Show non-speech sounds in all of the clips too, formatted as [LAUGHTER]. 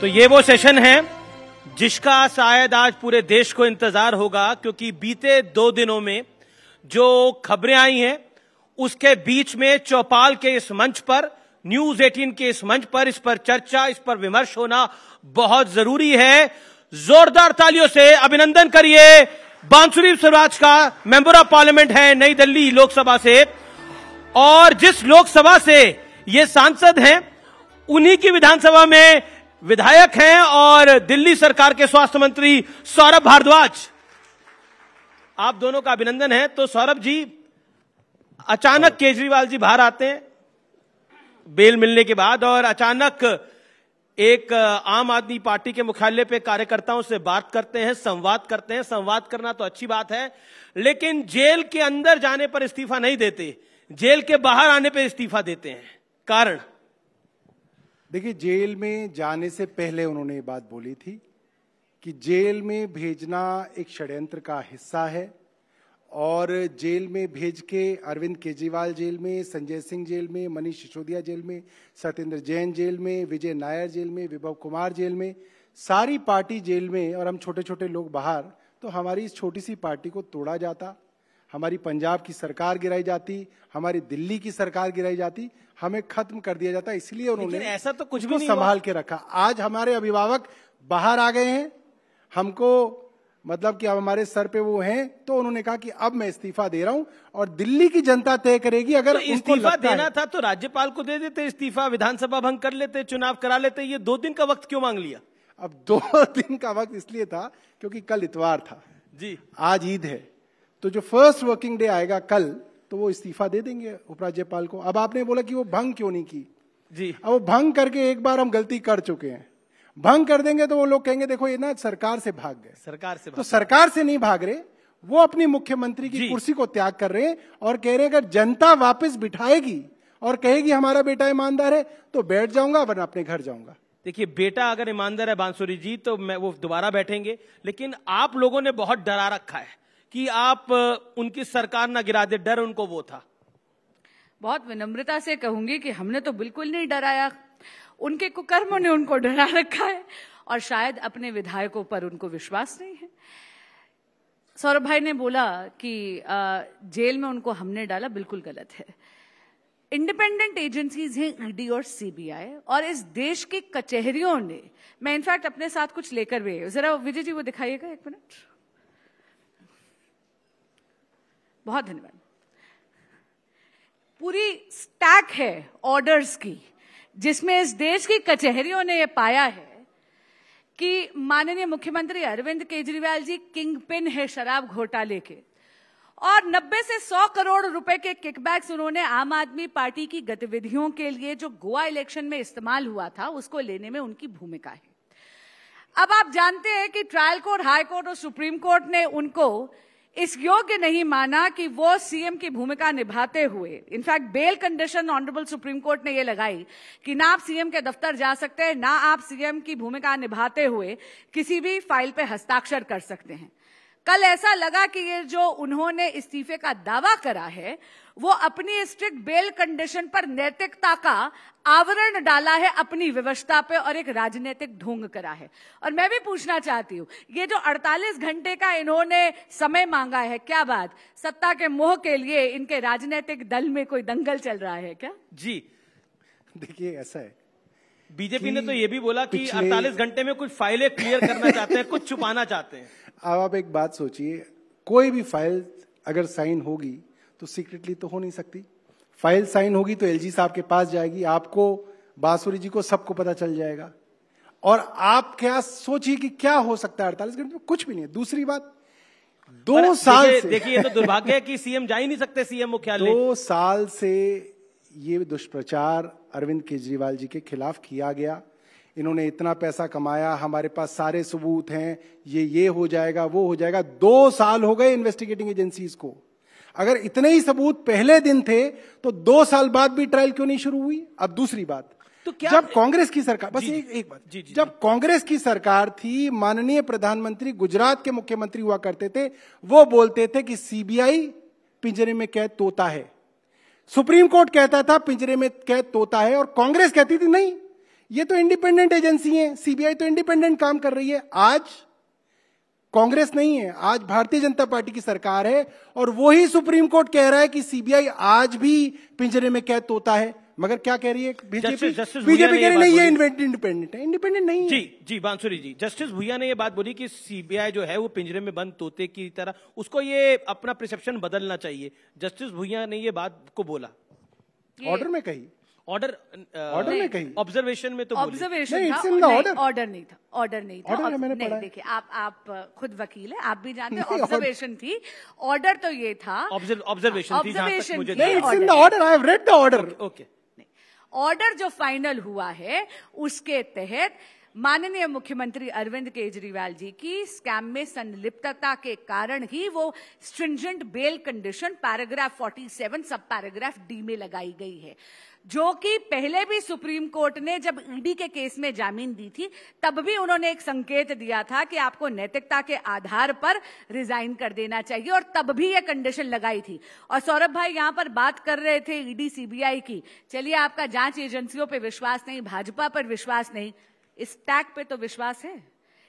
तो ये वो सेशन है जिसका शायद आज पूरे देश को इंतजार होगा क्योंकि बीते दो दिनों में जो खबरें आई हैं उसके बीच में चौपाल के इस मंच पर न्यूज 18 के इस मंच पर इस पर चर्चा इस पर विमर्श होना बहुत जरूरी है जोरदार तालियों से अभिनंदन करिए बांसुरी स्वराज का मेंबर ऑफ पार्लियामेंट है नई दिल्ली लोकसभा से और जिस लोकसभा से ये सांसद हैं उन्हीं की विधानसभा में विधायक हैं और दिल्ली सरकार के स्वास्थ्य मंत्री सौरभ भारद्वाज आप दोनों का अभिनंदन है तो सौरभ जी अचानक केजरीवाल जी बाहर आते हैं बेल मिलने के बाद और अचानक एक आम आदमी पार्टी के मुख्यालय पे कार्यकर्ताओं से बात करते हैं संवाद करते हैं संवाद करना तो अच्छी बात है लेकिन जेल के अंदर जाने पर इस्तीफा नहीं देते जेल के बाहर आने पर इस्तीफा देते हैं कारण देखिए जेल में जाने से पहले उन्होंने ये बात बोली थी कि जेल में भेजना एक षड्यंत्र का हिस्सा है और जेल में भेज के अरविंद केजरीवाल जेल में संजय सिंह जेल में मनीष सिसोदिया जेल में सत्येंद्र जैन जेल में विजय नायर जेल में विभव कुमार जेल में सारी पार्टी जेल में और हम छोटे छोटे लोग बाहर तो हमारी इस छोटी सी पार्टी को तोड़ा जाता हमारी पंजाब की सरकार गिराई जाती हमारी दिल्ली की सरकार गिराई जाती हमें खत्म कर दिया जाता इसलिए उन्होंने ऐसा तो कुछ भी संभाल के रखा आज हमारे अभिभावक बाहर आ गए हैं हमको मतलब कि अब हमारे सर पे वो हैं तो उन्होंने कहा कि अब मैं इस्तीफा दे रहा हूं और दिल्ली की जनता तय करेगी अगर तो इस्तीफा देना था तो राज्यपाल को दे देते इस्तीफा विधानसभा भंग कर लेते चुनाव करा लेते ये दो दिन का वक्त क्यों मांग लिया अब दो [LAUGHS] दिन का वक्त इसलिए था क्योंकि कल इतवार था जी आज ईद है तो जो फर्स्ट वर्किंग डे आएगा कल तो वो इस्तीफा दे देंगे उपराज्यपाल को अब आपने बोला कि वो भंग क्यों नहीं की जी अब वो भंग करके एक बार हम गलती कर चुके हैं भंग कर देंगे तो वो लोग कहेंगे देखो ये ना सरकार से भाग गए सरकार से तो भाग तो सरकार से नहीं भाग रहे वो अपनी मुख्यमंत्री की कुर्सी को त्याग कर रहे हैं और कह रहे हैं अगर जनता वापस बिठाएगी और कहेगी हमारा बेटा ईमानदार है तो बैठ जाऊंगा वरना अपने घर जाऊंगा देखिए बेटा अगर ईमानदार है बांसुरी जी तो मैं वो दोबारा बैठेंगे लेकिन आप लोगों ने बहुत डरा रखा है कि आप उनकी सरकार ना गिरा दे डर उनको वो था बहुत विनम्रता से कहूंगी कि हमने तो बिल्कुल नहीं डराया उनके कुकर्मों ने उनको डरा रखा है और शायद अपने विधायकों पर उनको विश्वास नहीं है सौरभ भाई ने बोला कि जेल में उनको हमने डाला बिल्कुल गलत है इंडिपेंडेंट एजेंसीज हैं ईडी और सीबीआई और इस देश की कचहरियों ने मैं इनफैक्ट अपने साथ कुछ लेकर भी जरा विजय जी वो दिखाइएगा एक मिनट बहुत धन्यवाद पूरी स्टैक है ऑर्डर्स की जिसमें इस देश की कचहरियों ने यह पाया है कि माननीय मुख्यमंत्री अरविंद केजरीवाल जी किंग पिन है शराब घोटाले के और 90 से 100 करोड़ रुपए के किकबैक्स उन्होंने आम आदमी पार्टी की गतिविधियों के लिए जो गोवा इलेक्शन में इस्तेमाल हुआ था उसको लेने में उनकी भूमिका है अब आप जानते हैं कि ट्रायल कोर्ट हाई कोर्ट और सुप्रीम कोर्ट ने उनको इस योग्य नहीं माना कि वो सीएम की भूमिका निभाते हुए in fact bail condition honourable supreme court ने ये लगाई कि ना आप सीएम के दफ्तर जा सकते हैं ना आप सीएम की भूमिका निभाते हुए किसी भी फाइल पे हस्ताक्षर कर सकते हैं कल ऐसा लगा कि ये जो उन्होंने इस्तीफे का दावा करा है वो अपनी स्ट्रिक्ट बेल कंडीशन पर नैतिकता का आवरण डाला है अपनी व्यवस्था पे और एक राजनीतिक ढोंग करा है और मैं भी पूछना चाहती हूँ ये जो 48 घंटे का इन्होंने समय मांगा है क्या बात सत्ता के मोह के लिए इनके राजनीतिक दल में कोई दंगल चल रहा है क्या जी देखिए ऐसा है बीजेपी ने तो ये भी बोला कि 48 घंटे में कुछ फाइलें क्लियर करना चाहते हैं कुछ छुपाना चाहते हैं अब आप एक बात सोचिए कोई भी फाइल अगर साइन होगी तो सीक्रेटली तो हो नहीं सकती फाइल साइन होगी तो एलजी साहब के पास जाएगी आपको बांसुरी जी को सबको पता चल जाएगा और आप क्या सोचिए कि क्या हो सकता है अड़तालीस घंटे में कुछ भी नहीं है दूसरी बात दो साल देखिए तो दुर्भाग्य है कि सीएम जा ही नहीं सकते सीएम मुख्यालय दो साल से ये दुष्प्रचार अरविंद केजरीवाल जी के खिलाफ किया गया इन्होंने इतना पैसा कमाया हमारे पास सारे सबूत हैं ये ये हो जाएगा वो हो जाएगा दो साल हो गए इन्वेस्टिगेटिंग एजेंसीज को अगर इतने ही सबूत पहले दिन थे तो दो साल बाद भी ट्रायल क्यों नहीं शुरू हुई अब दूसरी बात तो क्या जब कांग्रेस की सरकार बस एक एक बात जी, जी, जब कांग्रेस की सरकार थी माननीय प्रधानमंत्री गुजरात के मुख्यमंत्री हुआ करते थे वो बोलते थे कि सीबीआई पिंजरे में कैद तोता है सुप्रीम कोर्ट कहता था पिंजरे में कैद तोता है और कांग्रेस कहती थी नहीं ये तो इंडिपेंडेंट एजेंसी है सीबीआई तो इंडिपेंडेंट काम कर रही है आज कांग्रेस नहीं है आज भारतीय जनता पार्टी की सरकार है और वो ही सुप्रीम कोर्ट कह रहा है कि सीबीआई आज भी पिंजरे में कैद तोता है मगर क्या कह रही है बीजेपी बीजेपी कह रही नहीं ये इंडिपेंडेंट है इंडिपेंडेंट नहीं जी जी बांसुरी जी जस्टिस भूया ने ये बात बोली कि सीबीआई जो है वो पिंजरे में बंद तोते की तरह उसको ये अपना प्रिसेप्शन बदलना चाहिए जस्टिस भूया ने ये बात को बोला ऑर्डर में कही ऑर्डर ऑर्डर uh, में कहीं ऑब्जर्वेशन में तो ऑब्जर्वेशन था ऑर्डर नहीं था ऑर्डर नहीं था नहीं देखिए आप आप uh, खुद वकील है आप भी जानते हैं ऑब्जर्वेशन थी ऑर्डर तो ये था observation observation order I have read the order okay order जो फाइनल हुआ है उसके तहत माननीय मुख्यमंत्री अरविंद केजरीवाल जी की स्कैम में संलिप्तता के कारण ही वो स्ट्रिंजेंट बेल कंडीशन पैराग्राफ 47 सब पैराग्राफ डी में लगाई गई है जो कि पहले भी सुप्रीम कोर्ट ने जब ईडी के केस में जामीन दी थी तब भी उन्होंने एक संकेत दिया था कि आपको नैतिकता के आधार पर रिजाइन कर देना चाहिए और तब भी ये कंडीशन लगाई थी और सौरभ भाई यहां पर बात कर रहे थे ईडी सीबीआई की चलिए आपका जांच एजेंसियों पर विश्वास नहीं भाजपा पर विश्वास नहीं इस टैग पे तो विश्वास है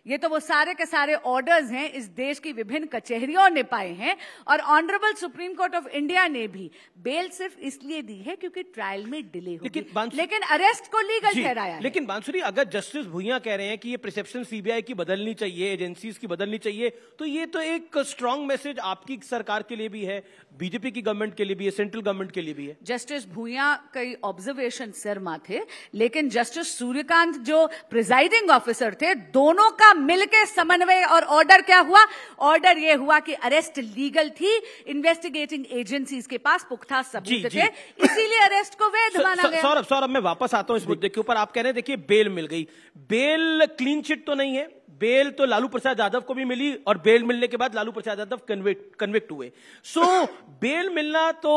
ये तो वो सारे के सारे ऑर्डर्स हैं इस देश की विभिन्न कचहरियों ने पाए हैं और honourable supreme court of India ने भी बेल सिर्फ इसलिए दी है क्योंकि ट्रायल में डिले हो लेकिन लेकिन अरेस्ट को लीगल ठहराया लेकिन बांसुरी अगर जस्टिस भुइया कह रहे हैं कि ये प्रिसेप्शन सीबीआई की बदलनी चाहिए एजेंसी की बदलनी चाहिए तो ये तो एक स्ट्रांग मैसेज आपकी सरकार के लिए भी है बीजेपी की गवर्नमेंट के लिए भी है सेंट्रल गवर्नमेंट के लिए भी है जस्टिस भूया कई ऑब्जर्वेशन शर्मा थे लेकिन जस्टिस सूर्यकांत जो प्रिजाइडिंग ऑफिसर थे दोनों का मिलकर समन्वय और ऑर्डर क्या हुआ ऑर्डर ये हुआ कि अरेस्ट लीगल थी इन्वेस्टिगेटिंग एजेंसीज के पास पुख्ता सबूत थे इसीलिए अरेस्ट को वैध माना गया सौरभ सौरभ मैं वापस आता हूँ इस मुद्दे के ऊपर आप कह रहे हैं देखिए बेल मिल गई बेल क्लीन चिट तो नहीं है बेल तो लालू प्रसाद यादव को भी मिली और बेल मिलने के बाद लालू प्रसाद यादव कन्विक्ट कन्विक्ट हुए सो so, बेल मिलना तो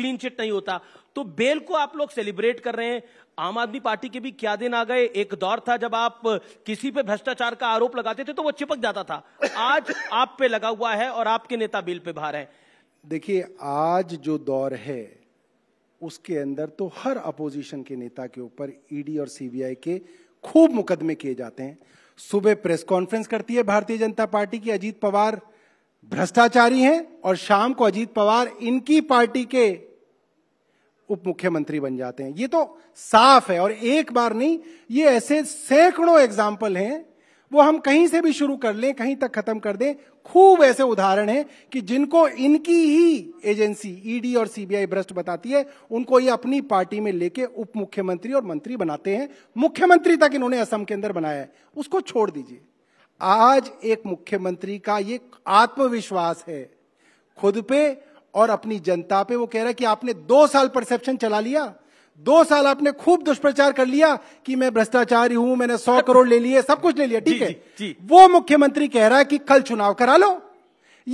क्लीन चिट नहीं होता तो बेल को आप लोग सेलिब्रेट कर रहे हैं आम आदमी पार्टी के भी क्या दिन आ गए एक दौर था जब आप किसी पे भ्रष्टाचार का आरोप लगाते थे तो वो चिपक जाता था आज आप पे लगा हुआ है और आपके नेता बिल पे भार है देखिए आज जो दौर है उसके अंदर तो हर अपोजिशन के नेता के ऊपर ईडी e और सीबीआई के खूब मुकदमे किए जाते हैं सुबह प्रेस कॉन्फ्रेंस करती है भारतीय जनता पार्टी की अजीत पवार भ्रष्टाचारी हैं और शाम को अजीत पवार इनकी पार्टी के उप मुख्यमंत्री बन जाते हैं ये तो साफ है और एक बार नहीं ये ऐसे सैकड़ों एग्जाम्पल हैं वो हम कहीं से भी शुरू कर लें कहीं तक खत्म कर दें खूब ऐसे उदाहरण हैं कि जिनको इनकी ही एजेंसी ईडी e और सीबीआई भ्रष्ट बताती है उनको ये अपनी पार्टी में लेके उप मुख्यमंत्री और मंत्री बनाते हैं मुख्यमंत्री तक इन्होंने असम के अंदर बनाया है उसको छोड़ दीजिए आज एक मुख्यमंत्री का ये आत्मविश्वास है खुद पे और अपनी जनता पे वो कह रहा है कि आपने दो साल परसेप्शन चला लिया दो साल आपने खूब दुष्प्रचार कर लिया कि मैं भ्रष्टाचारी हूं मैंने सौ [LAUGHS] करोड़ ले लिए सब कुछ ले लिया ठीक है वो मुख्यमंत्री कह रहा है कि कल चुनाव करा लो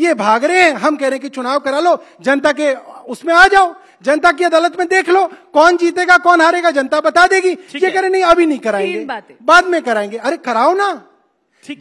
ये भाग रहे हैं हम कह रहे हैं कि चुनाव करा लो जनता के उसमें आ जाओ जनता की अदालत में देख लो कौन जीतेगा कौन हारेगा जनता बता देगी ये कह रहे नहीं अभी नहीं कराएंगे बाद में कराएंगे अरे कराओ ना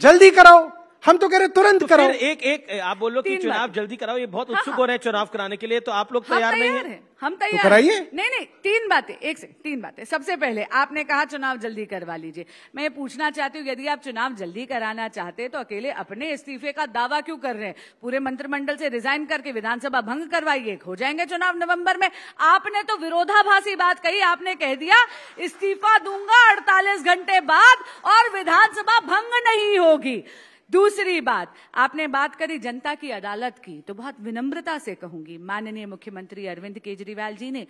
जल्दी कराओ हम तो कह रहे तुरंत तो करो एक एक आप बोलो कि चुनाव जल्दी कराओ ये बहुत हाँ, उत्सुक हाँ, हो रहे हैं चुनाव कराने के लिए तो आप लोग तैयार नहीं हैं हम तो तैयार तो नहीं नहीं तीन बातें एक से तीन बातें सबसे पहले आपने कहा चुनाव जल्दी करवा लीजिए मैं ये पूछना चाहती हूँ यदि आप चुनाव जल्दी कराना चाहते तो अकेले अपने इस्तीफे का दावा क्यों कर रहे हैं पूरे मंत्रिमंडल से रिजाइन करके विधानसभा भंग करवाइए हो जाएंगे चुनाव नवम्बर में आपने तो विरोधाभासी बात कही आपने कह दिया इस्तीफा दूंगा अड़तालीस घंटे बाद और विधानसभा भंग नहीं होगी दूसरी बात आपने बात करी जनता की अदालत की तो बहुत विनम्रता से कहूंगी माननीय मुख्यमंत्री अरविंद केजरीवाल जी ने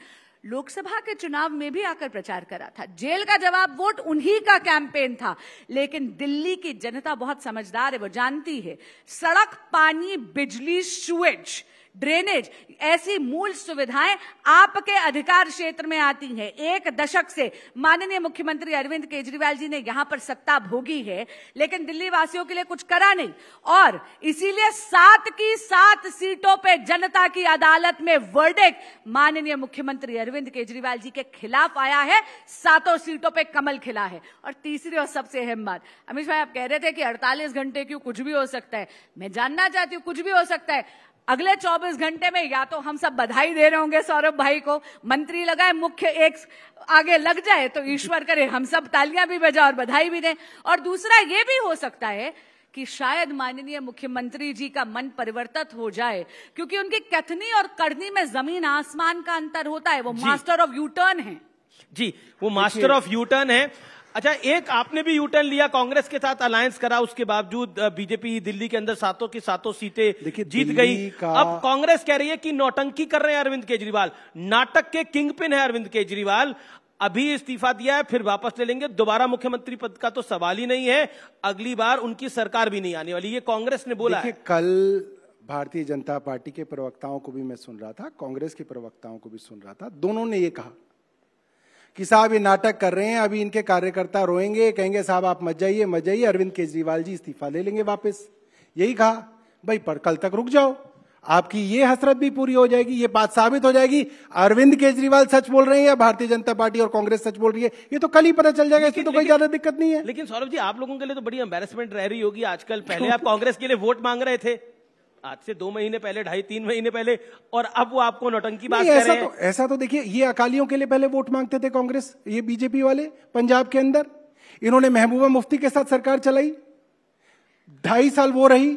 लोकसभा के चुनाव में भी आकर प्रचार करा था जेल का जवाब वोट उन्हीं का कैंपेन था लेकिन दिल्ली की जनता बहुत समझदार है वो जानती है सड़क पानी बिजली सुएज ड्रेनेज ऐसी मूल सुविधाएं आपके अधिकार क्षेत्र में आती हैं एक दशक से माननीय मुख्यमंत्री अरविंद केजरीवाल जी ने यहां पर सत्ता भोगी है लेकिन दिल्ली वासियों के लिए कुछ करा नहीं और इसीलिए सात की सात सीटों पर जनता की अदालत में वर्डिक माननीय मुख्यमंत्री अरविंद केजरीवाल जी के खिलाफ आया है सातों सीटों पर कमल खिला है और तीसरी और सबसे अहम बात अमित भाई आप कह रहे थे कि अड़तालीस घंटे क्यों कुछ भी हो सकता है मैं जानना चाहती हूँ कुछ भी हो सकता है अगले 24 घंटे में या तो हम सब बधाई दे रहे होंगे सौरभ भाई को मंत्री लगाए मुख्य एक आगे लग जाए तो ईश्वर करे हम सब तालियां भी बजाए और बधाई भी दें और दूसरा ये भी हो सकता है कि शायद माननीय मुख्यमंत्री जी का मन परिवर्तित हो जाए क्योंकि उनकी कथनी और करनी में जमीन आसमान का अंतर होता है वो मास्टर ऑफ यूटर्न है जी वो मास्टर ऑफ यूटर्न है अच्छा एक आपने भी यूटर्न लिया कांग्रेस के साथ अलायंस करा उसके बावजूद बीजेपी दिल्ली के अंदर सातों की सातों सीटें जीत गई अब कांग्रेस कह रही है कि नौटंकी कर रहे हैं अरविंद केजरीवाल नाटक के किंग पिन है अरविंद केजरीवाल अभी इस्तीफा दिया है फिर वापस ले लेंगे दोबारा मुख्यमंत्री पद का तो सवाल ही नहीं है अगली बार उनकी सरकार भी नहीं आने वाली ये कांग्रेस ने बोला है कल भारतीय जनता पार्टी के प्रवक्ताओं को भी मैं सुन रहा था कांग्रेस के प्रवक्ताओं को भी सुन रहा था दोनों ने ये कहा कि साहब ये नाटक कर रहे हैं अभी इनके कार्यकर्ता रोएंगे कहेंगे साहब आप मत जाइए मत जाइए अरविंद केजरीवाल जी इस्तीफा ले लेंगे वापस यही कहा भाई पर कल तक रुक जाओ आपकी ये हसरत भी पूरी हो जाएगी ये बात साबित हो जाएगी अरविंद केजरीवाल सच बोल रहे हैं या भारतीय जनता पार्टी और कांग्रेस सच बोल रही है ये तो कल ही पता चल जाएगा इसकी तो कोई ज्यादा दिक्कत नहीं है लेकिन सौरभ जी आप लोगों के लिए तो बड़ी एम्बेसमेंट रह रही होगी आजकल पहले आप कांग्रेस के लिए वोट मांग रहे थे आज से दो महीने पहले ढाई तीन महीने पहले और अब वो आपको नौटंकी बात ऐसा रहे तो ऐसा तो देखिए ये अकालियों के लिए पहले वोट मांगते थे कांग्रेस ये बीजेपी वाले पंजाब के अंदर इन्होंने महबूबा मुफ्ती के साथ सरकार चलाई ढाई साल वो रही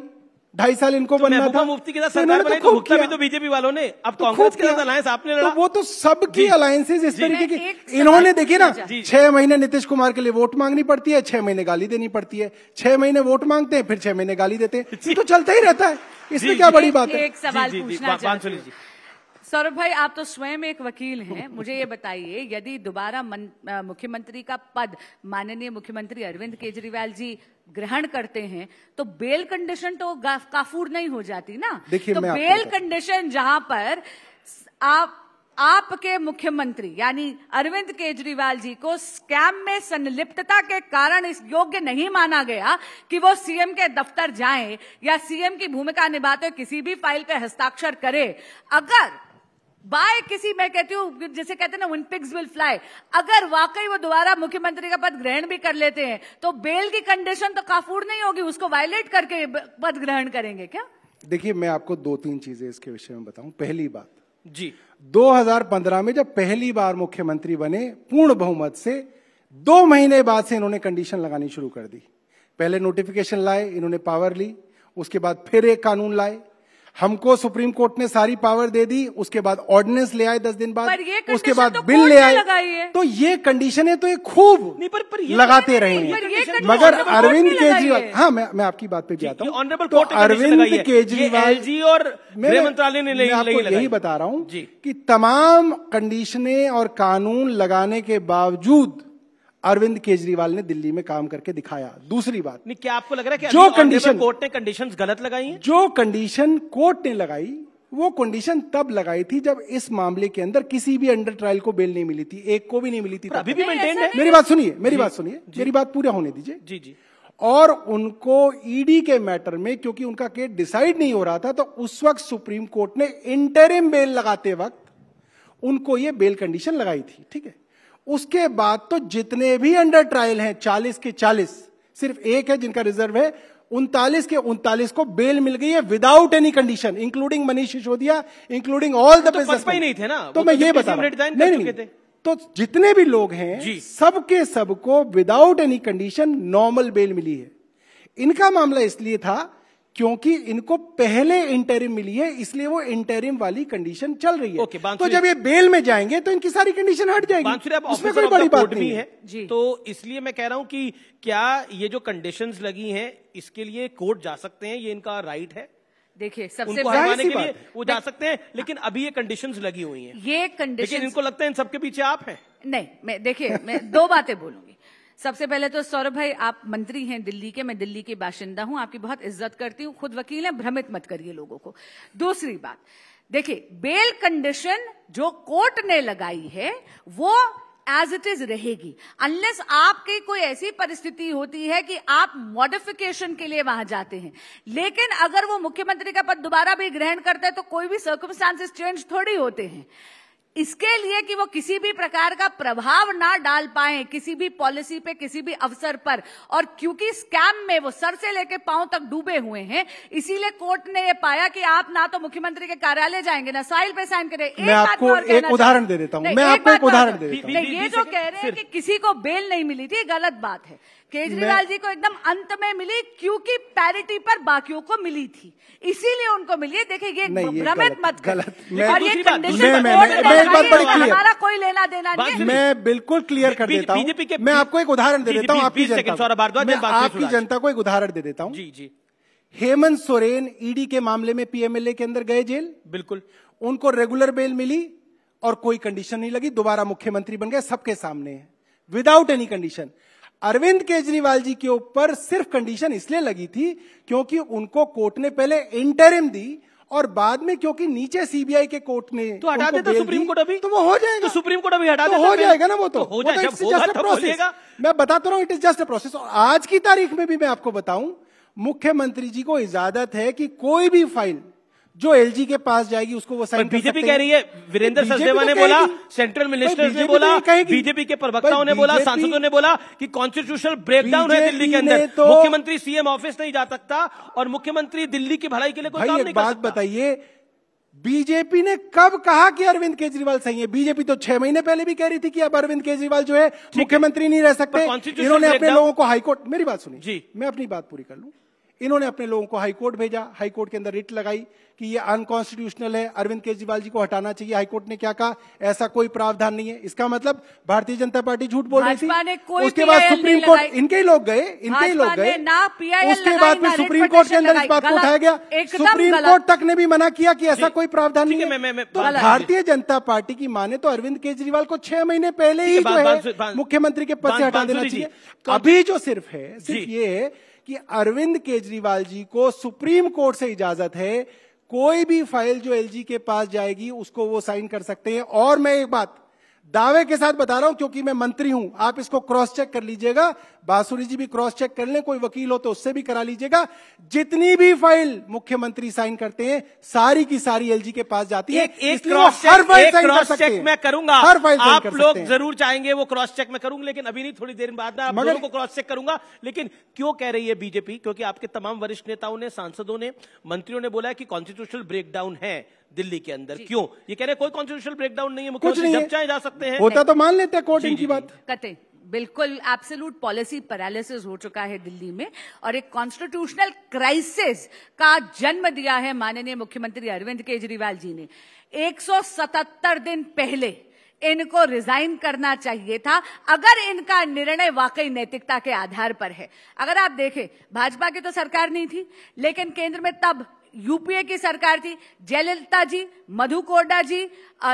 ढाई साल इनको तो बनना था मुफ्ती के साथ सरकार बनाई तो भी तो बीजेपी वालों ने अब तो कांग्रेस के साथ अलायंस आपने लड़ा तो वो तो सबकी अलायंसेज इस तरीके की इन्होंने देखिए ना छह महीने नीतीश कुमार के लिए वोट मांगनी पड़ती है छह महीने गाली देनी पड़ती है छह महीने वोट मांगते हैं फिर छह महीने गाली देते हैं तो चलता ही रहता है इसमें क्या बड़ी बात है एक सवाल पूछना सौरभ भाई आप तो स्वयं एक वकील हैं मुझे ये बताइए यदि दोबारा मुख्यमंत्री का पद माननीय मुख्यमंत्री अरविंद केजरीवाल जी ग्रहण करते हैं तो बेल कंडीशन तो काफूर नहीं हो जाती ना तो बेल कंडीशन जहां पर आप आपके मुख्यमंत्री यानी अरविंद केजरीवाल जी को स्कैम में संलिप्तता के कारण इस योग्य नहीं माना गया कि वो सीएम के दफ्तर जाएं या सीएम की भूमिका निभाते किसी भी फाइल पे हस्ताक्षर करें अगर बाय किसी मैं कहती हूँ जैसे कहते हैं ना विनपिग्स विल फ्लाई अगर वाकई वो दोबारा मुख्यमंत्री का पद ग्रहण भी कर लेते हैं तो बेल की कंडीशन तो काफूर नहीं होगी उसको वायलेट करके पद ग्रहण करेंगे क्या देखिए मैं आपको दो तीन चीजें इसके विषय में बताऊं पहली बात जी 2015 में जब पहली बार मुख्यमंत्री बने पूर्ण बहुमत से दो महीने बाद से इन्होंने कंडीशन लगानी शुरू कर दी पहले नोटिफिकेशन लाए इन्होंने पावर ली उसके बाद फिर एक कानून लाए हमको सुप्रीम कोर्ट ने सारी पावर दे दी उसके बाद ऑर्डिनेंस ले आए दस दिन बाद उसके बाद तो बिल ले आए तो ये कंडीशन है तो ये खूब पर, पर ये लगाते रहेंगे मगर तो अरविंद केजरीवाल हाँ मैं मैं आपकी बात पे भी आता हूँ तो अरविंद केजरीवाल जी और गृह मंत्रालय ने आपको यही बता रहा हूँ कि तमाम कंडीशने और कानून लगाने के बावजूद अरविंद केजरीवाल ने दिल्ली में काम करके दिखाया दूसरी बात नहीं क्या आपको लग रहा है कि जो कंडीशन कोर्ट ने कंडीशंस गलत लगाई जो कंडीशन कोर्ट ने लगाई वो कंडीशन तब लगाई थी जब इस मामले के अंदर किसी भी अंडर ट्रायल को बेल नहीं मिली थी एक को भी नहीं मिली थी अभी भी मेंटेन है मेरी बात सुनिए मेरी बात सुनिए मेरी बात पूरा होने दीजिए जी जी और उनको ईडी e के मैटर में क्योंकि उनका केस डिसाइड नहीं हो रहा था तो उस वक्त सुप्रीम कोर्ट ने इंटरिम बेल लगाते वक्त उनको ये बेल कंडीशन लगाई थी ठीक है उसके बाद तो जितने भी अंडर ट्रायल हैं चालीस के चालीस सिर्फ एक है जिनका रिजर्व है उनतालीस के उनतालीस को बेल मिल गई है without any condition including Manish Sisodia including all दिन नहीं थे ना तो मैं तो ये बता नहीं, नहीं तो जितने भी लोग हैं सबके सबको without any condition normal bail मिली है इनका मामला इसलिए था क्योंकि इनको पहले इंटरिम मिली है इसलिए वो इंटरिम वाली कंडीशन चल रही है okay, तो जब ये बेल में जाएंगे तो इनकी सारी कंडीशन हट जाएगी आप उसमें कोई बड़ी बात नहीं है जी। तो इसलिए मैं कह रहा हूं कि क्या ये जो कंडीशंस लगी हैं इसके लिए कोर्ट जा सकते हैं ये इनका राइट है देखिए सबसे हटाने के लिए वो जा सकते हैं लेकिन अभी ये कंडीशंस लगी हुई हैं ये कंडीशन इनको लगता है इन सबके पीछे आप हैं नहीं मैं देखिए मैं दो बातें बोलूंगी सबसे पहले तो सौरभ भाई आप मंत्री हैं दिल्ली के मैं दिल्ली की बाशिंदा हूं आपकी बहुत इज्जत करती हूं खुद वकील हैं भ्रमित मत करिए लोगों को दूसरी बात देखिए बेल कंडीशन जो कोर्ट ने लगाई है वो एज इट इज रहेगी अनलेस आपकी कोई ऐसी परिस्थिति होती है कि आप मॉडिफिकेशन के लिए वहां जाते हैं लेकिन अगर वो मुख्यमंत्री का पद दोबारा भी ग्रहण करते हैं तो कोई भी सर्कमस्टांसिस चेंज थोड़ी होते हैं इसके लिए कि वो किसी भी प्रकार का प्रभाव ना डाल पाए किसी भी पॉलिसी पे किसी भी अवसर पर और क्योंकि स्कैम में वो सर से लेकर पांव तक डूबे हुए हैं इसीलिए कोर्ट ने ये पाया कि आप ना तो मुख्यमंत्री के कार्यालय जाएंगे ना साइल पे साइन करें एक बात आपको एक उदाहरण दे देता हूं मैं आपको एक उदाहरण दे देता हूँ ये जो कह रहे हैं कि किसी को बेल नहीं मिली थी गलत बात है केजरीवाल जी को एकदम अंत में मिली क्योंकि पैरिटी पर बाकियों को मिली थी इसीलिए उनको मिली देखिए ये भ्रमित मत गलत और ये तो कंडीशन हमारा कोई लेना देना नहीं मैं बिल्कुल क्लियर कर देता हूँ मैं आपको एक उदाहरण दे देता हूँ आपकी जनता आपकी जनता को एक उदाहरण दे देता हूँ जी जी हेमंत सोरेन ईडी के मामले में पीएमएलए के अंदर गए जेल बिल्कुल उनको रेगुलर बेल मिली और कोई कंडीशन नहीं लगी दोबारा मुख्यमंत्री बन गए सबके सामने without any condition Arvind Kejriwal ji के ऊपर सिर्फ कंडीशन इसलिए लगी थी क्योंकि उनको कोर्ट ने पहले इंटरिम दी और बाद में क्योंकि नीचे सीबीआई के कोर्ट ने तो हटा देता सुप्रीम कोर्ट अभी तो वो हो जाएगा तो सुप्रीम कोर्ट अभी हटा तो हो जाएगा ना वो तो, तो हो तो जाएगा तो प्रोसेस मैं बताता रहा it is just a process और आज की तारीख में भी मैं आपको बताऊं मुख्यमंत्री जी को इजाजत है कि कोई भी फाइल जो एलजी के पास जाएगी उसको वो साइन बीजेपी कह रही है वीरेंद्र सचदेवा तो ने बोला सेंट्रल मिनिस्टर्स ने बोला बीजेपी तो के प्रवक्ताओं ने बोला सांसदों ने बोला कि कॉन्स्टिट्यूशनल ब्रेकडाउन है दिल्ली के अंदर तो मुख्यमंत्री सीएम ऑफिस नहीं जा सकता और मुख्यमंत्री दिल्ली की भलाई के लिए कोई बात बताइए बीजेपी ने कब कहा कि अरविंद केजरीवाल सही है बीजेपी तो छह महीने पहले भी कह रही थी कि अब अरविंद केजरीवाल जो है मुख्यमंत्री नहीं रह सकते इन्होंने अपने लोगों को हाईकोर्ट मेरी बात सुनी जी मैं अपनी बात पूरी कर लूं इन्होंने अपने लोगों को हाईकोर्ट भेजा हाईकोर्ट के अंदर रिट लगाई कि ये अनकॉन्स्टिट्यूशनल है अरविंद केजरीवाल जी को हटाना चाहिए हाईकोर्ट ने क्या कहा ऐसा कोई प्रावधान नहीं है इसका मतलब भारतीय जनता पार्टी झूठ बोल रही थी उसके बाद सुप्रीम कोर्ट इनके ही लोग गए इनके ही लोग गए उसके बाद में सुप्रीम कोर्ट के अंदर इस बात को उठाया गया सुप्रीम कोर्ट तक ने भी मना किया कि ऐसा कोई प्रावधान नहीं है तो भारतीय जनता पार्टी की माने तो अरविंद केजरीवाल को छह महीने पहले ही मुख्यमंत्री के पद से हटा देना चाहिए अभी जो सिर्फ है सिर्फ ये है कि अरविंद केजरीवाल जी को सुप्रीम कोर्ट से इजाजत है कोई भी फाइल जो एलजी के पास जाएगी उसको वो साइन कर सकते हैं और मैं एक बात दावे के साथ बता रहा हूं क्योंकि मैं मंत्री हूं आप इसको क्रॉस चेक कर लीजिएगा बांसुरी जी भी क्रॉस चेक कर ले कोई वकील हो तो उससे भी करा लीजिएगा जितनी भी फाइल मुख्यमंत्री साइन करते हैं सारी की सारी एलजी के पास जाती है एक क्रॉस हर फाइल क्रॉस चेक मैं करूंगा हर फाइल आप लोग जरूर चाहेंगे वो क्रॉस चेक मैं करूंगा लेकिन अभी नहीं थोड़ी देर बाद मगर को क्रॉस चेक करूंगा लेकिन क्यों कह रही है बीजेपी क्योंकि आपके तमाम वरिष्ठ नेताओं ने सांसदों ने मंत्रियों ने बोला की कि कॉन्स्टिट्यूशनल ब्रेकडाउन है दिल्ली के अंदर क्यों ये कह रहे कोई कॉन्स्टिट्यूशनल ब्रेकडाउन नहीं है मुख्यमंत्री जब चाहे जा सकते हैं होता तो मान लेते हैं कोर्ट की बात कते बिल्कुल एब्सोल्यूट पॉलिसी पैरालिसिस हो चुका है दिल्ली में और एक कॉन्स्टिट्यूशनल क्राइसिस का जन्म दिया है माननीय मुख्यमंत्री अरविंद केजरीवाल जी ने 177 दिन पहले इनको रिजाइन करना चाहिए था अगर इनका निर्णय वाकई नैतिकता के आधार पर है अगर आप देखें भाजपा की तो सरकार नहीं थी लेकिन केंद्र में तब यूपीए की सरकार थी जयललिता जी मधु कोडा जी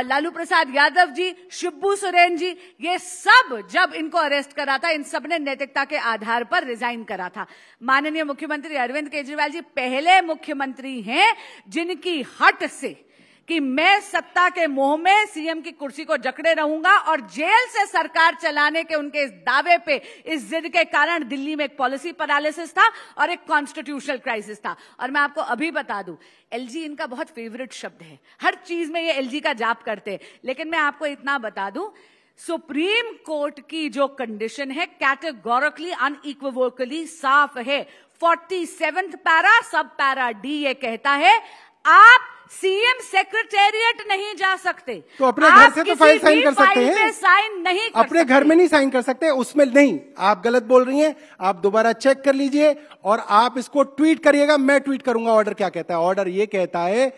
लालू प्रसाद यादव जी शिब्बू सोरेन जी ये सब जब इनको अरेस्ट करा था इन सब ने नैतिकता के आधार पर रिजाइन करा था माननीय मुख्यमंत्री अरविंद केजरीवाल जी पहले मुख्यमंत्री हैं जिनकी हट से कि मैं सत्ता के मोह में सीएम की कुर्सी को जकड़े रहूंगा और जेल से सरकार चलाने के उनके इस दावे पे इस जिद के कारण दिल्ली में एक पॉलिसी पैरालिसिस था और एक कॉन्स्टिट्यूशनल क्राइसिस था और मैं आपको अभी बता दूं एलजी इनका बहुत फेवरेट शब्द है हर चीज में ये एलजी का जाप करते हैं लेकिन मैं आपको इतना बता दूं सुप्रीम कोर्ट की जो कंडीशन है कैटेगोरिकली अनइक्वोकली साफ है forty seven para sub para D ये कहता है आप सीएम सेक्रेटेरिएट नहीं जा सकते तो अपने घर से तो फाइल साइन कर सकते हैं साइन नहीं कर अपने घर में नहीं साइन कर सकते उसमें नहीं आप गलत बोल रही हैं आप दोबारा चेक कर लीजिए और आप इसको ट्वीट करिएगा मैं ट्वीट करूंगा ऑर्डर क्या कहता है ऑर्डर ये कहता है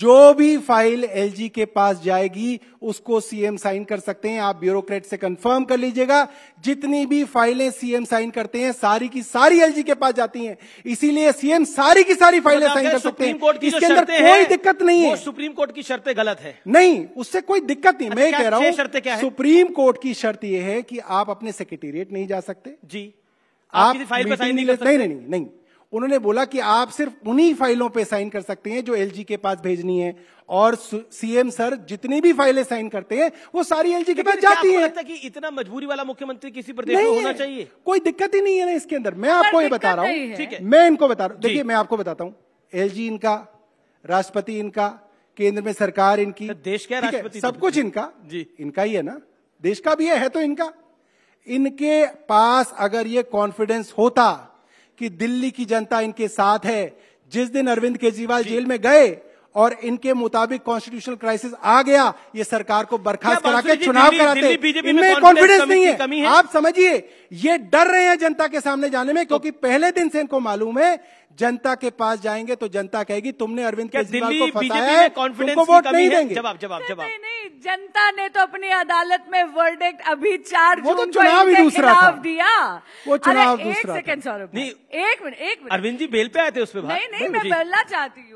जो भी फाइल एलजी के पास जाएगी उसको सीएम साइन कर सकते हैं आप ब्यूरोक्रेट से कंफर्म कर लीजिएगा जितनी भी फाइलें सीएम साइन करते हैं सारी की सारी एलजी के पास जाती हैं इसीलिए सीएम सारी की सारी तो फाइलें साइन कर सकते हैं इसके अंदर कोई दिक्कत नहीं है सुप्रीम कोर्ट की शर्तें गलत है नहीं उससे कोई दिक्कत नहीं अच्छा, मैं कह रहा हूँ सुप्रीम कोर्ट की शर्त यह है कि आप अपने सेक्रेटेरिएट नहीं जा सकते जी आप फाइल नहीं नहीं नहीं उन्होंने बोला कि आप सिर्फ उन्हीं फाइलों पे साइन कर सकते हैं जो एलजी के पास भेजनी है और सीएम सर जितनी भी फाइलें साइन करते हैं वो सारी एलजी के पास जाती है कि इतना मजबूरी वाला मुख्यमंत्री किसी प्रदेश में होना चाहिए कोई दिक्कत ही नहीं है ना इसके अंदर मैं आपको ये बता रहा हूँ मैं इनको बता रहा हूँ देखिए मैं आपको बताता हूँ एल इनका राष्ट्रपति इनका केंद्र में सरकार इनकी तो देश क्या राष्ट्रपति सब तो कुछ इनका जी इनका ही है ना देश का भी है तो इनका इनके पास अगर ये कॉन्फिडेंस होता कि दिल्ली की जनता इनके साथ है जिस दिन अरविंद केजरीवाल जेल में गए और इनके मुताबिक कॉन्स्टिट्यूशनल क्राइसिस आ गया ये सरकार को बर्खास्त करा के चुनाव कराते इनमें कॉन्फिडेंस नहीं है आप समझिए ये डर रहे हैं जनता के सामने जाने में तो क्योंकि पहले दिन से इनको मालूम है जनता के पास जाएंगे तो जनता कहेगी तुमने अरविंद केजरीवाल को फंसाया है वोट नहीं देंगे जवाब जवाब जवाब जनता ने तो अपनी अदालत में वर्डिक्ट अभी चार जून तो चुनाव ही दिया वो चुनाव दूसरा सेकंड सौरभ एक मिनट एक मिनट अरविंद जी बेल पे आए थे उस पे भाई नहीं नहीं मैं बोलना चाहती हूँ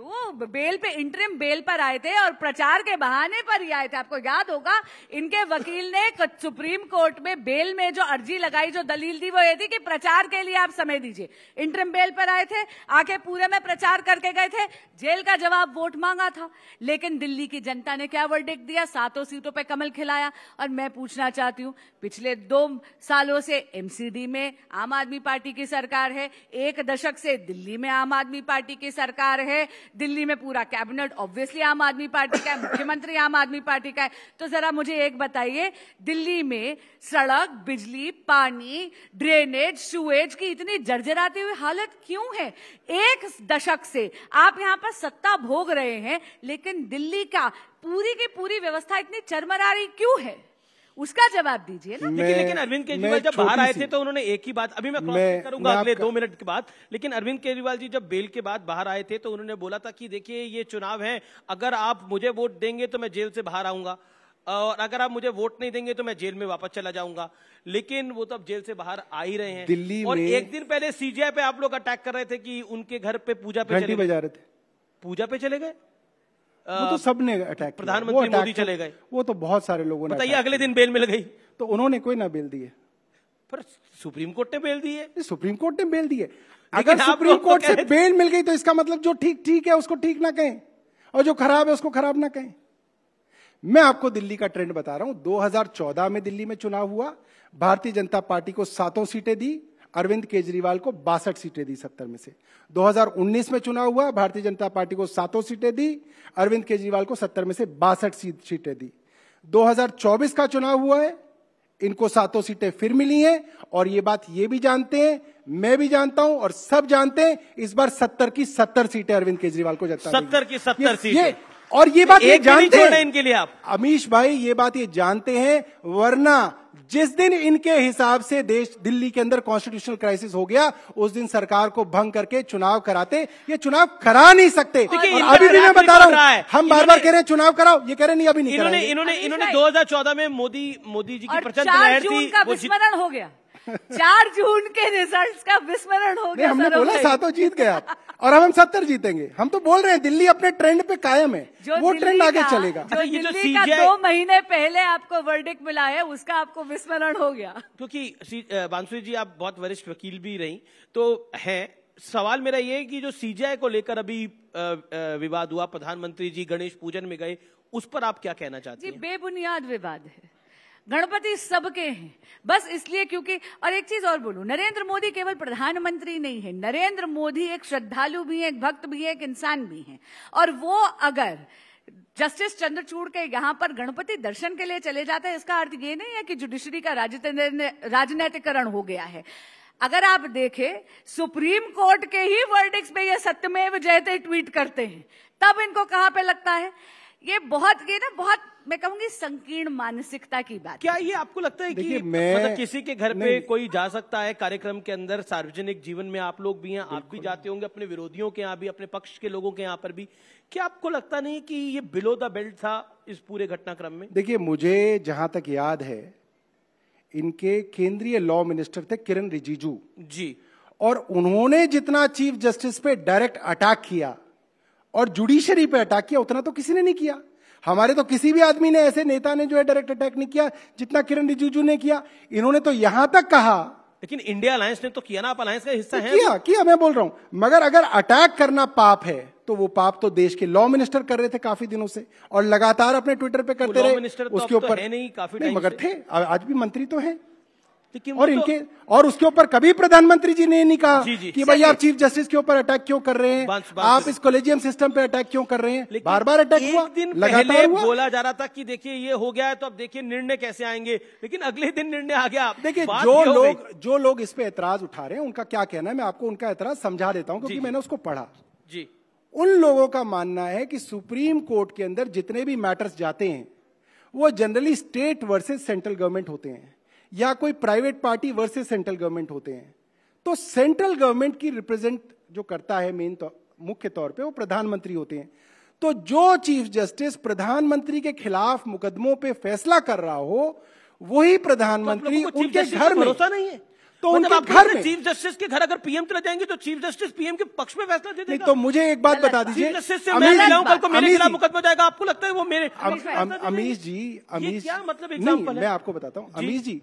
बेल पे इंटरिम बेल पर आए थे और प्रचार के बहाने पर ही आए थे आपको याद होगा इनके वकील ने सुप्रीम कोर्ट में बेल में जो अर्जी लगाई जो दलील दी वो ये थी कि प्रचार के लिए आप समय दीजिए इंटरिम बेल पर आए थे आके पूरे में प्रचार करके गए थे जेल का जवाब वोट मांगा था लेकिन दिल्ली की जनता ने क्या वर्डिक दिया सातों सीटों पर कमल खिलाया और मैं पूछना चाहती हूँ पिछले दो सालों से एमसीडी में आम आदमी पार्टी की सरकार है एक दशक से दिल्ली में आम आदमी पार्टी की सरकार है दिल्ली में पूरा कैबिनेट ऑब्वियसली आम आदमी पार्टी का है मुख्यमंत्री आम आदमी पार्टी का है तो जरा मुझे एक बताइए दिल्ली में सड़क बिजली पानी ड्रेनेज सुएज की इतनी जर्जराती हुई हालत क्यों है एक दशक से आप यहाँ पर सत्ता भोग रहे हैं लेकिन दिल्ली का पूरी की पूरी व्यवस्था इतनी चरमरा रही क्यों है उसका जवाब दीजिए ना लेकिन लेकिन अरविंद केजरीवाल जब बाहर आए थे तो उन्होंने एक ही बात अभी मैं क्रॉस करूंगा अगले दो मिनट के बाद लेकिन अरविंद केजरीवाल जी जब बेल के बाद बाहर आए थे तो उन्होंने बोला था कि देखिए ये चुनाव है अगर आप मुझे वोट देंगे तो मैं जेल से बाहर आऊंगा और अगर आप मुझे वोट नहीं देंगे तो मैं जेल में वापस चला जाऊंगा लेकिन वो तो अब जेल से बाहर आ ही रहे हैं दिल्ली और में... एक दिन पहले सीजीआई पे आप लोग अटैक कर रहे थे कि उनके घर पे पूजा पे चले बजा रहे थे पूजा पे चले गए वो तो सबने अटैक प्रधानमंत्री मोदी चले गए वो तो बहुत सारे लोगों ने बताइए अगले दिन बेल मिल गई तो उन्होंने कोई ना बेल दिए पर सुप्रीम कोर्ट ने बेल दिए सुप्रीम कोर्ट ने बेल दिए अगर सुप्रीम कोर्ट से बेल मिल गई तो इसका मतलब जो ठीक ठीक है उसको ठीक ना कहें और जो खराब है उसको खराब ना कहें मैं आपको दिल्ली का ट्रेंड बता रहा हूं 2014 में दिल्ली में चुनाव हुआ भारतीय जनता पार्टी को सातों सीटें दी अरविंद केजरीवाल को बासठ सीटें दी सत्तर में से 2019 में चुनाव हुआ भारतीय जनता पार्टी को सातों सीटें दी अरविंद केजरीवाल को सत्तर में से बासठ सीटें दी 2024 का चुनाव हुआ है इनको सातों सीटें फिर मिली हैं और ये बात ये भी जानते हैं मैं भी जानता हूं और सब जानते हैं इस बार सत्तर की सत्तर सीटें अरविंद केजरीवाल को जनता सत्तर की सत्तर सीटें और ये बात ये जानते हैं इनके लिए आप अमीश भाई ये बात ये जानते हैं वरना जिस दिन इनके हिसाब से देश दिल्ली के अंदर कॉन्स्टिट्यूशनल क्राइसिस हो गया उस दिन सरकार को भंग करके चुनाव कराते ये चुनाव करा नहीं सकते और अभी भी मैं बता रहा हूँ हम बार बार कह रहे हैं चुनाव कराओ ये कह रहे नहीं अभी नहीं इन्होंने इन्होंने हजार चौदह में मोदी मोदी जी की प्रचंड हो गया चार जून के रिजल्ट का विस्मरण हो गया हमने बोला सातों जीत गया [LAUGHS] और हम हम सत्तर जीतेंगे हम तो बोल रहे हैं दिल्ली अपने ट्रेंड पे कायम है वो ट्रेंड आगे चलेगा जो दिल्ली का दो महीने पहले आपको वर्डिक मिला है उसका आपको विस्मरण हो गया क्योंकि बांसुरी जी आप बहुत वरिष्ठ वकील भी रही तो है सवाल मेरा ये है कि जो सीजीआई को लेकर अभी विवाद हुआ प्रधानमंत्री जी गणेश पूजन में गए उस पर आप क्या कहना चाहते हैं बेबुनियाद विवाद है गणपति सबके हैं बस इसलिए क्योंकि और एक चीज और बोलू नरेंद्र मोदी केवल प्रधानमंत्री नहीं है नरेंद्र मोदी एक श्रद्धालु भी है एक भक्त भी है एक इंसान भी है और वो अगर जस्टिस चंद्रचूड़ के यहां पर गणपति दर्शन के लिए चले जाते हैं इसका अर्थ ये नहीं है कि जुडिशरी का राजनीतिकरण हो गया है अगर आप देखें सुप्रीम कोर्ट के ही वर्डिक्स पे ये सत्यमेव जयते ट्वीट करते हैं तब इनको कहां पे लगता है ये बहुत ये ना बहुत मैं कहूंगी संकीर्ण मानसिकता की बात क्या ये आपको लगता है कि मतलब मैं मतलब किसी के घर पे कोई जा सकता है कार्यक्रम के अंदर सार्वजनिक जीवन में आप लोग भी हैं आप भी जाते होंगे अपने विरोधियों के यहाँ भी अपने पक्ष के लोगों के यहाँ पर भी क्या आपको लगता नहीं कि ये बिलो द बेल्ट था इस पूरे घटनाक्रम में देखिए मुझे जहां तक याद है इनके केंद्रीय लॉ मिनिस्टर थे किरण रिजिजू जी और उन्होंने जितना चीफ जस्टिस पे डायरेक्ट अटैक किया और जुडिशरी पे अटैक किया उतना तो किसी ने नहीं किया हमारे तो किसी भी आदमी ने ऐसे नेता ने जो है डायरेक्ट अटैक नहीं किया जितना किरण रिजिजू ने किया इन्होंने तो यहां तक कहा लेकिन इंडिया अलायंस ने तो किया ना आप अलायंस का हिस्सा तो है किया किया मैं बोल रहा हूं मगर अगर अटैक करना पाप है तो वो पाप तो देश के लॉ मिनिस्टर कर रहे थे काफी दिनों से और लगातार अपने ट्विटर पे करते रहे तो उसके तो ऊपर तो नहीं काफी नहीं मगर थे आज भी मंत्री तो है तो और इनके तो, और उसके ऊपर कभी प्रधानमंत्री जी ने नहीं कहा जी जी, कि भाई आप चीफ जस्टिस के ऊपर अटैक क्यों कर रहे हैं बांस, बांस, आप इस कॉलेजियम सिस्टम पे अटैक क्यों कर रहे हैं बार बार अटैक एक हुआ, दिन पहले हुआ? बोला जा रहा था कि देखिए ये हो गया है तो अब देखिए निर्णय कैसे आएंगे लेकिन अगले दिन निर्णय आ गया देखिए जो लोग जो लोग इस पे एतराज उठा रहे हैं उनका क्या कहना है मैं आपको उनका एतराज समझा देता हूँ क्योंकि मैंने उसको पढ़ा जी उन लोगों का मानना है कि सुप्रीम कोर्ट के अंदर जितने भी मैटर्स जाते हैं वो generally state versus central government होते हैं या कोई private party versus central government होते हैं तो सेंट्रल गवर्नमेंट की रिप्रेजेंट जो करता है मेन तो, मुख्य तौर पे वो प्रधानमंत्री होते हैं तो जो चीफ जस्टिस प्रधानमंत्री के खिलाफ मुकदमों पे फैसला कर रहा हो वही प्रधानमंत्री तो उनके घर में भरोसा नहीं है तो मतलब उनके घर में चीफ जस्टिस के घर अगर पीएम चले जाएंगे तो चीफ जस्टिस पीएम के पक्ष में फैसला दे देगा तो मुझे एक बात बता दीजिए जस्टिस से मैं कल को मेरे खिलाफ मुकदमा जाएगा आपको लगता है वो मेरे अमीश जी अमीश क्या मतलब मैं आपको बताता हूँ अमीश जी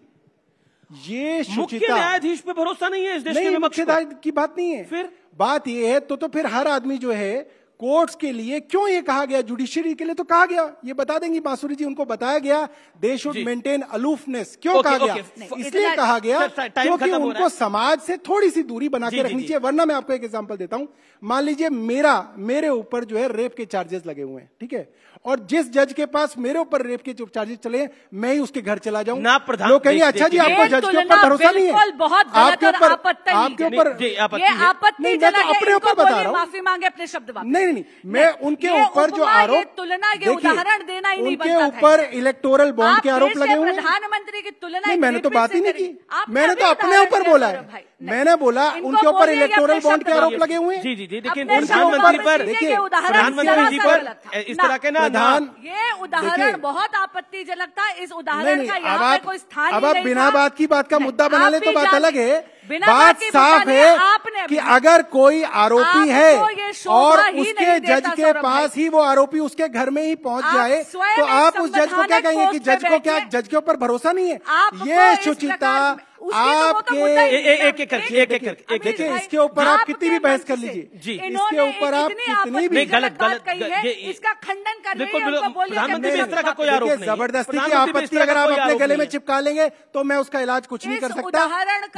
ये मुख्य न्यायाधीश पे भरोसा नहीं है इस देश नहीं, के मुख्य की बात नहीं है फिर बात यह है तो तो फिर हर आदमी जो है कोर्ट्स के लिए क्यों ये कहा गया जुडिशरी के लिए तो कहा गया ये बता देंगी बांसुरी जी उनको बताया गया दे शुड मेंटेन अलूफनेस क्यों okay, कहा okay, गया इसलिए कहा गया क्योंकि उनको समाज से थोड़ी सी दूरी बना के रखनी चाहिए वरना मैं आपको एक एग्जाम्पल देता हूं मान लीजिए मेरा मेरे ऊपर जो है रेप के चार्जेस लगे हुए हैं ठीक है और जिस जज के पास मेरे ऊपर रेप के चार्जेस चले मैं ही उसके घर चला जाऊं ना प्रधान लोग कहेंगे अच्छा जी आपको जज के ऊपर भरोसा नहीं है बहुत आपके ऊपर आपके ऊपर मैं तो अपने ऊपर बता रहा हूँ माफी मांगे अपने शब्द नहीं नहीं मैं उनके ऊपर जो आरोप तुलना उदाहरण देना ही उनके ऊपर इलेक्टोरल बॉन्ड के आरोप लगे हुए प्रधानमंत्री की तुलना नहीं मैंने तो बात ही नहीं की मैंने तो अपने ऊपर बोला है मैंने बोला उनके ऊपर इलेक्टोरल बॉन्ड के आरोप लगे हुए जी जी जी लेकिन प्रधानमंत्री पर देखिए प्रधानमंत्री जी पर इस तरह के ना समाधान ये उदाहरण बहुत आपत्तिजनक था इस उदाहरण का यहाँ कोई स्थान अब आप बिना बात की बात का मुद्दा बना ले तो बात अलग है बात साफ है कि अगर कोई आरोपी है और उसके जज के पास ही वो आरोपी उसके घर में ही पहुंच जाए तो आप उस जज को क्या कहेंगे कि जज को क्या जज के ऊपर भरोसा नहीं है ये शुचिता तो तो तो आपके एक एक करके एक एक करके देखिए इसके ऊपर आप कितनी भी बहस कर लीजिए जी इसके ऊपर आप कितनी भी गलत गलत इसका खंडन कर प्रधानमंत्री इस तरह का कोई आरोप नहीं जबरदस्ती की आपत्ति अगर आप अपने गले में चिपका लेंगे तो मैं उसका इलाज कुछ नहीं कर सकता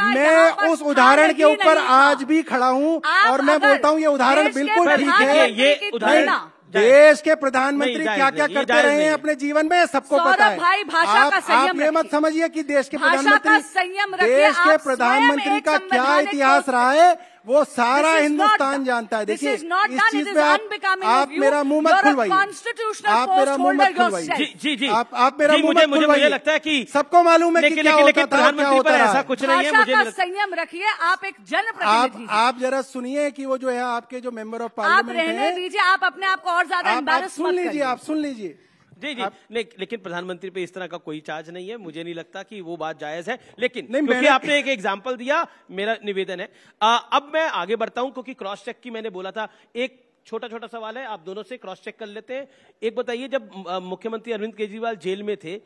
मैं उस उदाहरण के ऊपर आज भी खड़ा हूँ और मैं बोलता हूँ ये उदाहरण बिल्कुल ठीक है ये उदाहरण देश के प्रधानमंत्री क्या क्या करते रहे हैं अपने जीवन में सबको पता है भाई भाषा आप, का संयम आप ये मत समझिए कि देश के प्रधानमंत्री संयम देश के प्रधानमंत्री का क्या इतिहास रहा है वो सारा हिंदुस्तान जानता है देखिए इस चीज पे आप, आप मेरा मुंह मत खुलवाइए आप मेरा मुंह मत खुलवाइए जी जी आप आप मेरा मुंह मत खुलवाइए लगता है कि सबको मालूम है कि क्या होता था क्या होता है ऐसा कुछ नहीं है मुझे संयम रखिए आप एक जन आप आप जरा सुनिए कि वो जो है आपके जो मेंबर ऑफ पार्लियामेंट आप रहने दीजिए आप अपने आप को और ज्यादा सुन लीजिए आप सुन लीजिए जी जी नहीं लेकिन प्रधानमंत्री पे इस तरह का कोई चार्ज नहीं है मुझे नहीं लगता कि वो बात जायज है लेकिन नहीं क्योंकि आपने एक एग्जाम्पल दिया मेरा निवेदन है आ, अब मैं आगे बढ़ता हूं क्योंकि क्रॉस चेक की मैंने बोला था एक छोटा छोटा सवाल है आप दोनों से क्रॉस चेक कर लेते हैं एक बताइए जब मुख्यमंत्री अरविंद केजरीवाल जेल में थे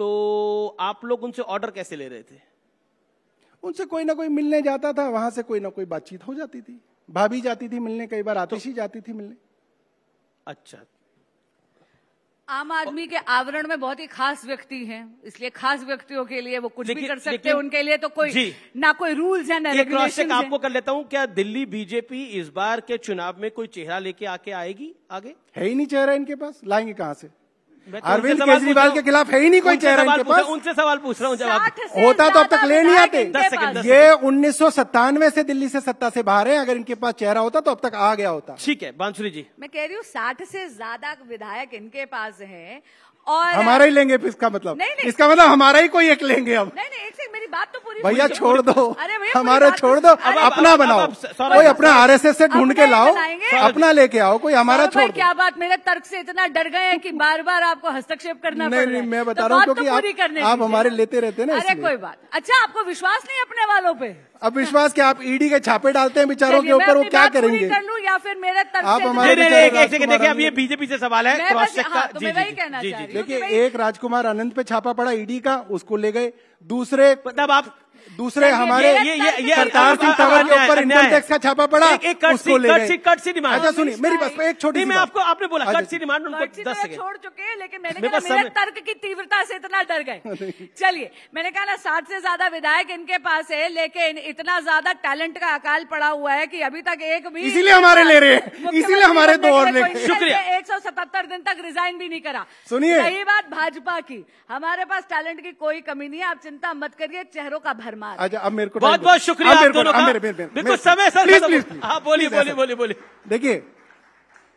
तो आप लोग उनसे ऑर्डर कैसे ले रहे थे उनसे कोई ना कोई मिलने जाता था वहां से कोई ना कोई बातचीत हो जाती थी भाभी जाती थी मिलने कई बार तो आतिशी तो, जाती थी मिलने अच्छा आम आदमी के आवरण में बहुत ही खास व्यक्ति हैं इसलिए खास व्यक्तियों के लिए वो कुछ भी कर सकते हैं उनके लिए तो कोई ना कोई रूल्स है ना रेगुलेशन आपको कर लेता हूँ क्या दिल्ली बीजेपी इस बार के चुनाव में कोई चेहरा लेके आके आएगी आगे है ही नहीं चेहरा इनके पास लाएंगे कहाँ से तो अरविंद केजरीवाल के खिलाफ है ही नहीं कोई चेहरा इनके पास उनसे सवाल पूछ रहा हूँ जवाब होता तो अब तक ले नहीं आते ये उन्नीस सौ सत्तानवे से दिल्ली से सत्ता से बाहर है अगर इनके पास चेहरा होता तो अब तक आ गया होता ठीक है बांसुरी जी मैं कह रही हूँ साठ से ज्यादा विधायक इनके पास है और हमारा ही लेंगे इसका मतलब नहीं, नहीं, इसका मतलब हमारा ही कोई एक लेंगे अब नहीं, नहीं, एक से मेरी बात तो पूरी भैया छोड़ दो अरे भैया हमारा तो छोड़ दो अब अपना बनाओ कोई अपना आरएसएस से ढूंढ के लाओ अपना लेके आओ कोई हमारा छोड़ क्या बात मेरे तर्क से इतना डर गए हैं कि बार बार आपको हस्तक्षेप करना नहीं नहीं मैं तो बता रहा हूँ तो क्योंकि आप हमारे लेते रहते ना अरे कोई बात अच्छा आपको विश्वास नहीं अपने वालों पे अब विश्वास के आप ईडी के छापे डालते हैं बिचारों के ऊपर वो क्या करेंगे या फिर मेरे आप हमारे देखिए अब ये बीजेपी से सवाल है का हाँ, तो जी जी देखिए एक राजकुमार आनंद पे छापा पड़ा ईडी का उसको ले गए दूसरे मतलब आप दूसरे हमारे ये ये ये सिंह के ऊपर इनकम टैक्स का छापा पड़ा एक cut C cut C cut C demand अच्छा सुनिए मेरी बस एक छोटी मैं आपको आपने बोला कट अच्छा, सी डिमांड उनको तो दस सेकंड छोड़ चुके हैं लेकिन मैंने कहा मेरे तर्क की तीव्रता से इतना डर गए [LAUGHS] चलिए मैंने कहा ना सात से ज्यादा विधायक इनके पास है लेकिन इतना ज्यादा टैलेंट का अकाल पड़ा हुआ है की अभी तक एक भी इसीलिए हमारे ले रहे हैं इसीलिए हमारे दो और शुक्रिया एक सौ सतहत्तर दिन तक रिजाइन भी नहीं करा सुनिए यही बात भाजपा की हमारे पास टैलेंट की कोई कमी नहीं है आप चिंता मत करिए चेहरों का भर फरमा अच्छा अब मेरे को बहुत बहुत शुक्रिया आप दोनों का बिल्कुल समय सर आप हाँ, बोलिए बोलिए बोलिए बोलिए देखिए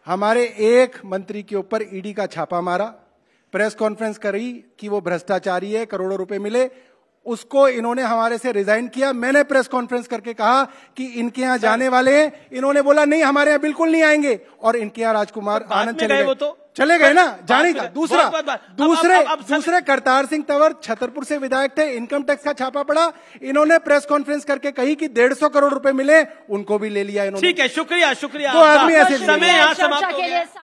हमारे एक मंत्री के ऊपर ईडी का छापा मारा प्रेस कॉन्फ्रेंस करी कि वो भ्रष्टाचारी है करोड़ों रुपए मिले उसको इन्होंने हमारे से रिजाइन किया मैंने प्रेस कॉन्फ्रेंस करके कहा कि इनके यहाँ जाने वाले हैं इन्होंने बोला नहीं हमारे यहाँ बिल्कुल नहीं आएंगे और इनके यहाँ राजकुमार आनंद चले गए तो चले गए ना जाने का दूसरा बार, बार, दूसरे अब, अब, अब, दूसरे करतार सिंह तंवर छतरपुर से विधायक थे इनकम टैक्स का छापा पड़ा इन्होंने प्रेस कॉन्फ्रेंस करके कही कि डेढ़ सौ करोड़ रुपए मिले उनको भी ले लिया इन्होंने ठीक है शुक्रिया शुक्रिया दो आदमी ऐसे समय समाप्त हो गया